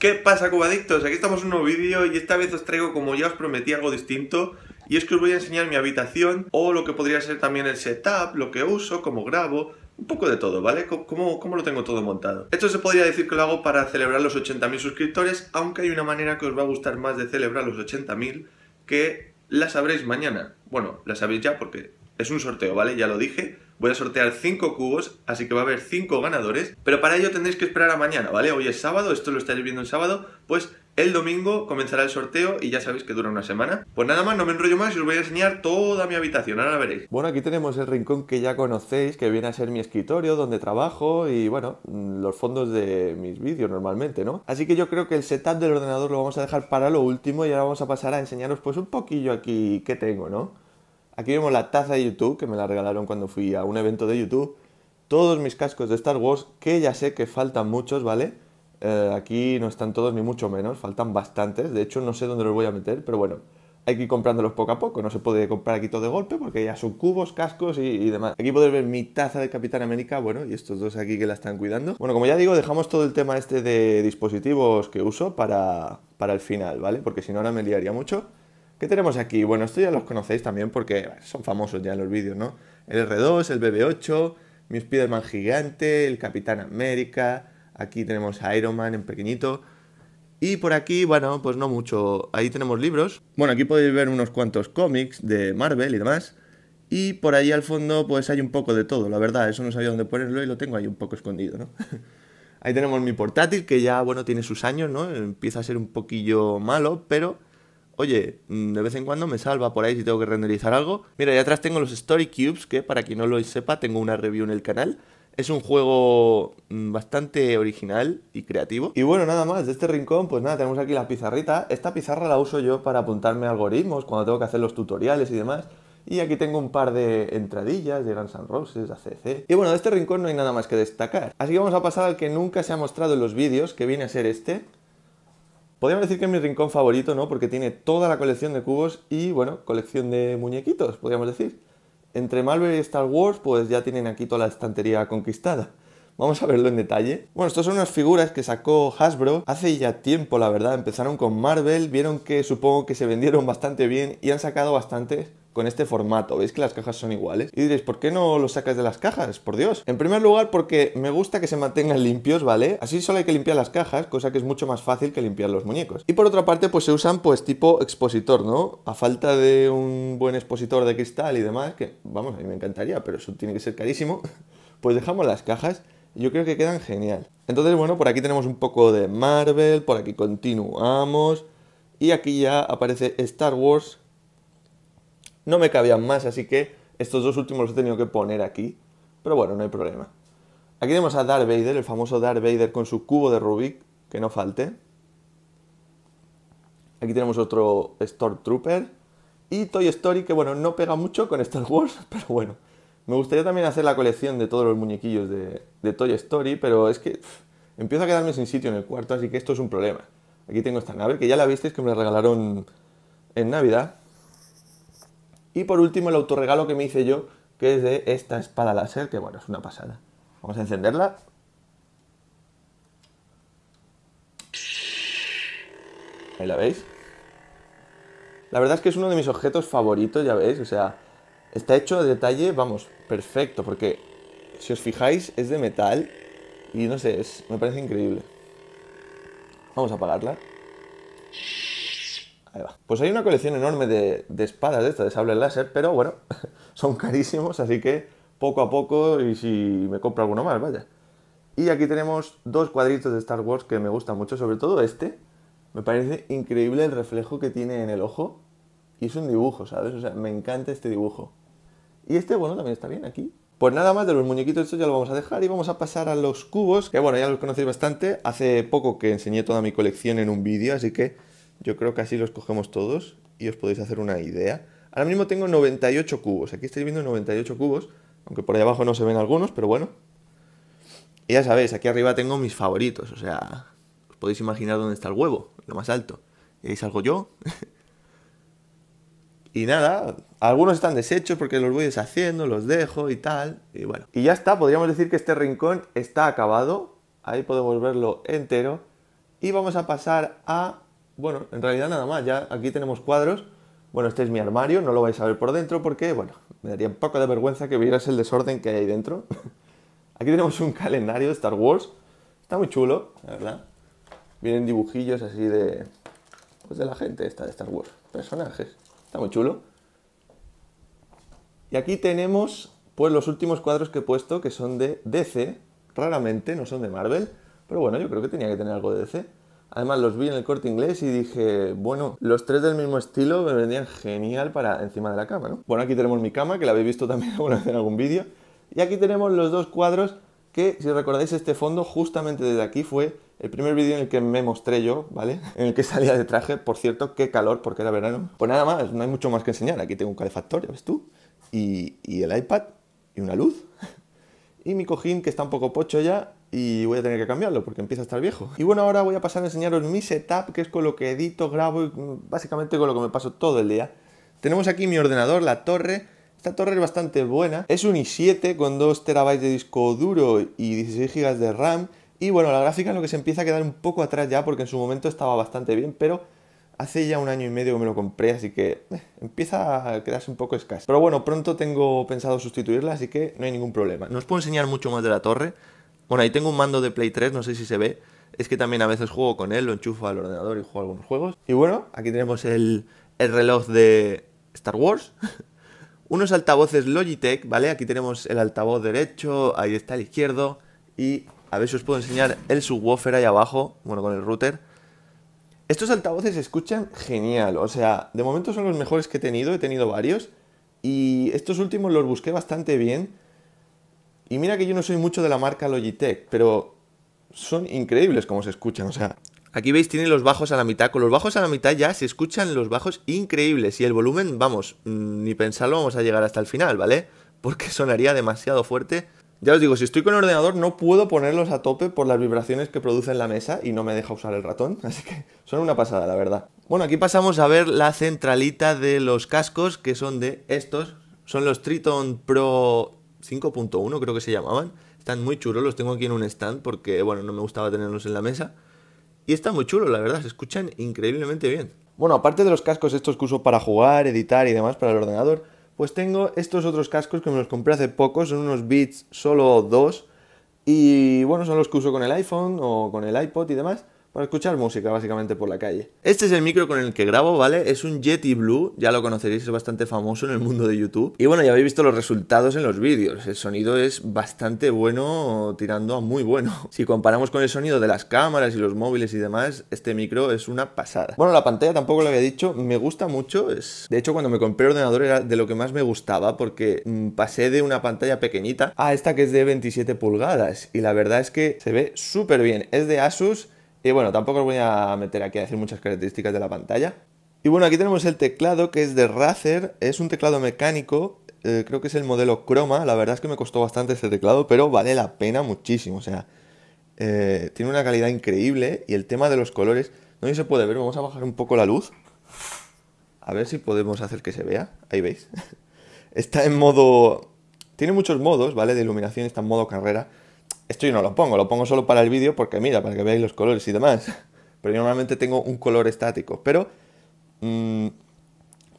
¿Qué pasa, cubadictos? Aquí estamos en un nuevo vídeo y esta vez os traigo, como ya os prometí, algo distinto. Y es que os voy a enseñar mi habitación o lo que podría ser también el setup, lo que uso, cómo grabo, un poco de todo, ¿vale? ¿Cómo, ¿Cómo, lo tengo todo montado? Esto se podría decir que lo hago para celebrar los 80.000 suscriptores, aunque hay una manera que os va a gustar más de celebrar los 80.000 que la sabréis mañana. Bueno, la sabéis ya porque es un sorteo, ¿vale? Ya lo dije voy a sortear 5 cubos, así que va a haber 5 ganadores, pero para ello tendréis que esperar a mañana, ¿vale? Hoy es sábado, esto lo estáis viendo el sábado, pues el domingo comenzará el sorteo y ya sabéis que dura una semana. Pues nada más, no me enrollo más y os voy a enseñar toda mi habitación, ahora veréis. Bueno, aquí tenemos el rincón que ya conocéis, que viene a ser mi escritorio, donde trabajo y bueno, los fondos de mis vídeos normalmente, ¿no? Así que yo creo que el setup del ordenador lo vamos a dejar para lo último y ahora vamos a pasar a enseñaros pues un poquillo aquí que tengo, ¿no? Aquí vemos la taza de YouTube, que me la regalaron cuando fui a un evento de YouTube. Todos mis cascos de Star Wars, que ya sé que faltan muchos, ¿vale? Eh, aquí no están todos ni mucho menos, faltan bastantes. De hecho, no sé dónde los voy a meter, pero bueno, hay que ir comprándolos poco a poco. No se puede comprar aquí todo de golpe porque ya son cubos, cascos y, demás. Aquí podéis ver mi taza de Capitán América, bueno, y estos dos aquí que la están cuidando. Bueno, como ya digo, dejamos todo el tema este de dispositivos que uso para, para el final, ¿vale? Porque si no, ahora me liaría mucho. ¿Qué tenemos aquí? Bueno, esto ya los conocéis también porque son famosos ya en los vídeos, ¿no? El R2, el BB8, mi Spider-Man gigante, el Capitán América, aquí tenemos a Iron Man en pequeñito. Y por aquí, bueno, pues no mucho. Ahí tenemos libros. Bueno, aquí podéis ver unos cuantos cómics de Marvel y demás. Y por ahí al fondo, pues hay un poco de todo, la verdad. Eso no sabía dónde ponerlo y lo tengo ahí un poco escondido, ¿no? ahí tenemos mi portátil, que ya, bueno, tiene sus años, ¿no? Empieza a ser un poquillo malo, pero oye, mm, de vez en cuando me salva por ahí si tengo que renderizar algo. Mira, y atrás tengo los Story Cubes, que para quien no lo sepa, tengo una review en el canal. Es un juego mm, bastante original y creativo. Y bueno, nada más, de este rincón, pues nada, tenemos aquí la pizarrita. Esta pizarra la uso yo para apuntarme a algoritmos cuando tengo que hacer los tutoriales y demás. Y aquí tengo un par de entradillas de Guns N' Roses, ACC. Y bueno, de este rincón no hay nada más que destacar. Así que vamos a pasar al que nunca se ha mostrado en los vídeos, que viene a ser este, Podríamos decir que es mi rincón favorito, ¿no? Porque tiene toda la colección de cubos y, bueno, colección de muñequitos, podríamos decir. Entre Marvel y Star Wars, pues ya tienen aquí toda la estantería conquistada. Vamos a verlo en detalle. Bueno, estas son unas figuras que sacó Hasbro hace ya tiempo, la verdad. Empezaron con Marvel, vieron que supongo que se vendieron bastante bien y han sacado bastantes con este formato. Veis que las cajas son iguales. Y diréis, ¿por qué no lo sacas de las cajas? Por Dios. En primer lugar, porque me gusta que se mantengan limpios, ¿vale? Así solo hay que limpiar las cajas, cosa que es mucho más fácil que limpiar los muñecos. Y por otra parte, pues se usan pues tipo expositor, ¿no? A falta de un buen expositor de cristal y demás, que vamos, a mí me encantaría, pero eso tiene que ser carísimo, pues dejamos las cajas yo creo que quedan genial. Entonces, bueno, por aquí tenemos un poco de Marvel, por aquí continuamos. Y aquí ya aparece Star Wars, no me cabían más, así que estos dos últimos los he tenido que poner aquí. Pero bueno, no hay problema. Aquí tenemos a Darth Vader, el famoso Darth Vader con su cubo de Rubik, que no falte. Aquí tenemos otro Stormtrooper. Y Toy Story, que bueno, no pega mucho con Star Wars, pero bueno. Me gustaría también hacer la colección de todos los muñequillos de, Toy Story, pero es que empiezo a quedarme sin sitio en el cuarto, así que esto es un problema. Aquí tengo esta nave, que ya la visteis, que me la regalaron en Navidad. Y por último el autorregalo que me hice yo, que es de esta espada láser, que bueno, es una pasada. Vamos a encenderla. Ahí la veis. La verdad es que es uno de mis objetos favoritos, ya veis, o sea, está hecho de detalle, vamos, perfecto, porque si os fijáis es de metal y no sé, me parece increíble. Vamos a apagarla. Pues hay una colección enorme de, espadas de estas, de sable láser, pero bueno, son carísimos, así que poco a poco y si me compro alguno más, vaya. Y aquí tenemos dos cuadritos de Star Wars que me gustan mucho, sobre todo este. Me parece increíble el reflejo que tiene en el ojo. Y es un dibujo, ¿sabes? O sea, me encanta este dibujo. Y este, bueno, también está bien aquí. Pues nada más de los muñequitos, estos ya lo vamos a dejar y vamos a pasar a los cubos, que bueno, ya los conocéis bastante. Hace poco que enseñé toda mi colección en un vídeo, así que yo creo que así los cogemos todos y os podéis hacer una idea. Ahora mismo tengo 98 cubos. Aquí estáis viendo 98 cubos, aunque por ahí abajo no se ven algunos, pero bueno. Y ya sabéis, aquí arriba tengo mis favoritos, o sea, os podéis imaginar dónde está el huevo, lo más alto. Y ahí salgo yo. y nada, algunos están deshechos porque los voy deshaciendo, los dejo y tal, y bueno. Y ya está, podríamos decir que este rincón está acabado. Ahí podemos verlo entero. Y vamos a pasar a bueno, en realidad nada más, ya aquí tenemos cuadros. Bueno, este es mi armario, no lo vais a ver por dentro porque, bueno, me daría un poco de vergüenza que vieras el desorden que hay ahí dentro. Aquí tenemos un calendario de Star Wars, está muy chulo, la verdad. Vienen dibujillos así de, pues de la gente esta de Star Wars, personajes, está muy chulo. Y aquí tenemos, pues, los últimos cuadros que he puesto, que son de DC, raramente, no son de Marvel, pero bueno, yo creo que tenía que tener algo de DC. Además, los vi en el corte inglés y dije, bueno, los tres del mismo estilo me vendían genial para encima de la cama, ¿no? Bueno, aquí tenemos mi cama, que la habéis visto también alguna vez en algún vídeo. Y aquí tenemos los dos cuadros que, si recordáis este fondo, justamente desde aquí fue el primer vídeo en el que me mostré yo, ¿vale? En el que salía de traje, por cierto, qué calor, porque era verano. Pues nada más, no hay mucho más que enseñar. Aquí tengo un calefactor, ya ves tú, y, y el iPad y una luz y mi cojín que está un poco pocho ya y voy a tener que cambiarlo porque empieza a estar viejo. Y bueno, ahora voy a pasar a enseñaros mi setup, que es con lo que edito, grabo y mm, básicamente con lo que me paso todo el día. Tenemos aquí mi ordenador, la torre. Esta torre es bastante buena. Es un i7 con 2 TB de disco duro y 16 GB de RAM. Y bueno, la gráfica es lo que se empieza a quedar un poco atrás ya porque en su momento estaba bastante bien, pero Hace ya un año y medio que me lo compré, así que eh, empieza a quedarse un poco escaso. Pero bueno, pronto tengo pensado sustituirla, así que no hay ningún problema. No os puedo enseñar mucho más de la torre. Bueno, ahí tengo un mando de Play 3, no sé si se ve. Es que también a veces juego con él, lo enchufo al ordenador y juego algunos juegos. Y bueno, aquí tenemos el, el reloj de Star Wars. Unos altavoces Logitech, ¿vale? Aquí tenemos el altavoz derecho, ahí está el izquierdo. Y a ver si os puedo enseñar el subwoofer ahí abajo, bueno, con el router. Estos altavoces se escuchan genial, o sea, de momento son los mejores que he tenido, he tenido varios y estos últimos los busqué bastante bien. Y mira que yo no soy mucho de la marca Logitech, pero son increíbles como se escuchan, o sea, Aquí veis, tienen los bajos a la mitad. Con los bajos a la mitad ya se escuchan los bajos increíbles. Y el volumen, vamos, mm, ni pensarlo, vamos a llegar hasta el final, ¿vale? Porque sonaría demasiado fuerte ya os digo, si estoy con el ordenador no puedo ponerlos a tope por las vibraciones que en la mesa y no me deja usar el ratón, así que son una pasada, la verdad. Bueno, aquí pasamos a ver la centralita de los cascos, que son de estos, son los Triton Pro 5.1 creo que se llamaban. Están muy chulos, los tengo aquí en un stand porque, bueno, no me gustaba tenerlos en la mesa. Y están muy chulos, la verdad, se escuchan increíblemente bien. Bueno, aparte de los cascos estos que uso para jugar, editar y demás para el ordenador, pues tengo estos otros cascos que me los compré hace poco, son unos Beats solo dos y bueno, son los que uso con el iPhone o con el iPod y demás para escuchar música básicamente por la calle. Este es el micro con el que grabo, ¿vale? Es un Yeti Blue, ya lo conoceréis, es bastante famoso en el mundo de YouTube. Y bueno, ya habéis visto los resultados en los vídeos, el sonido es bastante bueno, tirando a muy bueno. Si comparamos con el sonido de las cámaras y los móviles y demás, este micro es una pasada. Bueno, la pantalla tampoco lo había dicho, me gusta mucho, es... De hecho, cuando me compré el ordenador era de lo que más me gustaba, porque mm, pasé de una pantalla pequeñita a esta que es de 27 pulgadas, y la verdad es que se ve súper bien, es de Asus... Y bueno, tampoco os voy a meter aquí a decir muchas características de la pantalla. Y bueno, aquí tenemos el teclado que es de Razer, es un teclado mecánico, eh, creo que es el modelo Chroma, la verdad es que me costó bastante este teclado, pero vale la pena muchísimo, o sea, eh, tiene una calidad increíble y el tema de los colores, no se puede ver, vamos a bajar un poco la luz, a ver si podemos hacer que se vea, ahí veis, está en modo, tiene muchos modos, ¿vale? De iluminación, está en modo carrera, esto yo no lo pongo, lo pongo solo para el vídeo porque mira, para que veáis los colores y demás. Pero yo normalmente tengo un color estático. Pero mm,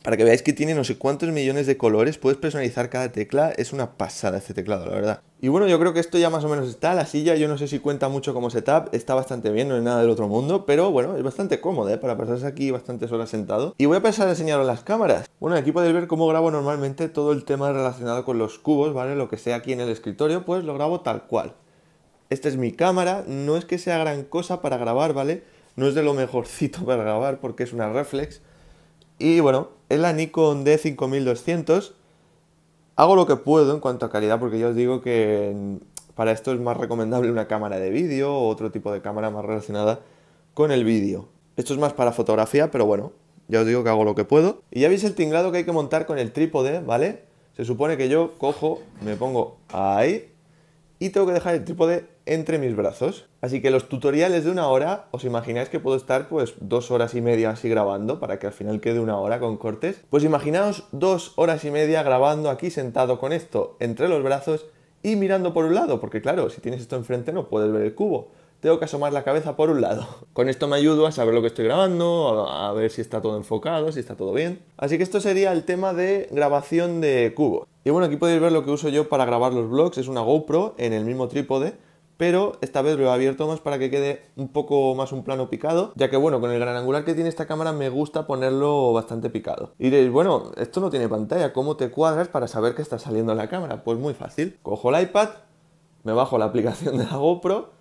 para que veáis que tiene no sé cuántos millones de colores, puedes personalizar cada tecla, es una pasada este teclado, la verdad. Y bueno, yo creo que esto ya más o menos está, la silla yo no sé si cuenta mucho como setup, está bastante bien, no es nada del otro mundo, pero bueno, es bastante cómoda, ¿eh? para pasarse aquí bastantes horas sentado. Y voy a pasar a enseñaros las cámaras. Bueno, aquí podéis ver cómo grabo normalmente todo el tema relacionado con los cubos, ¿vale? Lo que sea aquí en el escritorio, pues lo grabo tal cual. Esta es mi cámara, no es que sea gran cosa para grabar, ¿vale? No es de lo mejorcito para grabar porque es una reflex. Y bueno, es la Nikon D5200. Hago lo que puedo en cuanto a calidad porque ya os digo que para esto es más recomendable una cámara de vídeo o otro tipo de cámara más relacionada con el vídeo. Esto es más para fotografía, pero bueno, ya os digo que hago lo que puedo. Y ya veis el tinglado que hay que montar con el trípode, ¿vale? Se supone que yo cojo, me pongo ahí, y tengo que dejar el trípode entre mis brazos. Así que los tutoriales de una hora, os imagináis que puedo estar pues dos horas y media así grabando para que al final quede una hora con cortes. Pues imaginaos dos horas y media grabando aquí sentado con esto entre los brazos y mirando por un lado, porque claro, si tienes esto enfrente no puedes ver el cubo. Tengo que asomar la cabeza por un lado. Con esto me ayudo a saber lo que estoy grabando, a, a ver si está todo enfocado, si está todo bien. Así que esto sería el tema de grabación de cubo. Y bueno, aquí podéis ver lo que uso yo para grabar los vlogs, es una GoPro en el mismo trípode, pero esta vez lo he abierto más para que quede un poco más un plano picado, ya que bueno, con el gran angular que tiene esta cámara me gusta ponerlo bastante picado. Y diréis, bueno, esto no tiene pantalla, ¿cómo te cuadras para saber que está saliendo la cámara? Pues muy fácil, cojo el iPad, me bajo la aplicación de la GoPro,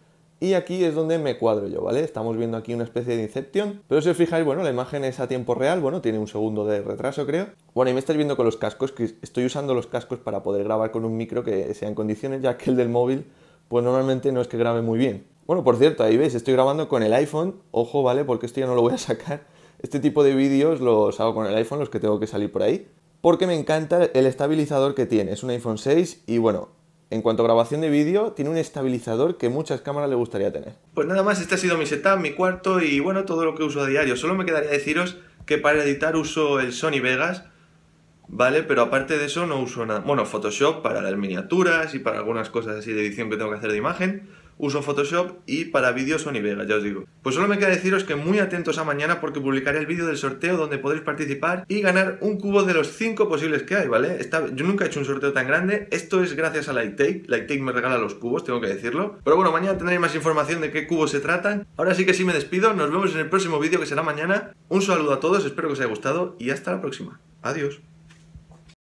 y aquí es donde me cuadro yo, ¿vale? Estamos viendo aquí una especie de incepción. Pero si os fijáis, bueno, la imagen es a tiempo real, bueno, tiene un segundo de retraso, creo. Bueno, y me estáis viendo con los cascos, que estoy usando los cascos para poder grabar con un micro que sea en condiciones, ya que el del móvil, pues normalmente no es que grabe muy bien. Bueno, por cierto, ahí veis, estoy grabando con el iPhone, ojo, ¿vale? Porque esto ya no lo voy a sacar. Este tipo de vídeos los hago con el iPhone, los que tengo que salir por ahí. Porque me encanta el estabilizador que tiene. Es un iPhone 6 y bueno, en cuanto a grabación de vídeo, tiene un estabilizador que muchas cámaras le gustaría tener. Pues nada más, este ha sido mi setup, mi cuarto y bueno, todo lo que uso a diario. Solo me quedaría deciros que para editar uso el Sony Vegas, ¿vale? Pero aparte de eso no uso nada. Bueno, Photoshop para las miniaturas y para algunas cosas así de edición que tengo que hacer de imagen uso Photoshop y para vídeos Sony Vega, ya os digo. Pues solo me queda deciros que muy atentos a mañana porque publicaré el vídeo del sorteo donde podréis participar y ganar un cubo de los 5 posibles que hay, ¿vale? yo nunca he hecho un sorteo tan grande, esto es gracias a Lighttake, Lighttake me regala los cubos, tengo que decirlo. Pero bueno, mañana tendréis más información de qué cubos se tratan. Ahora sí que sí me despido, nos vemos en el próximo vídeo que será mañana. Un saludo a todos, espero que os haya gustado y hasta la próxima. Adiós.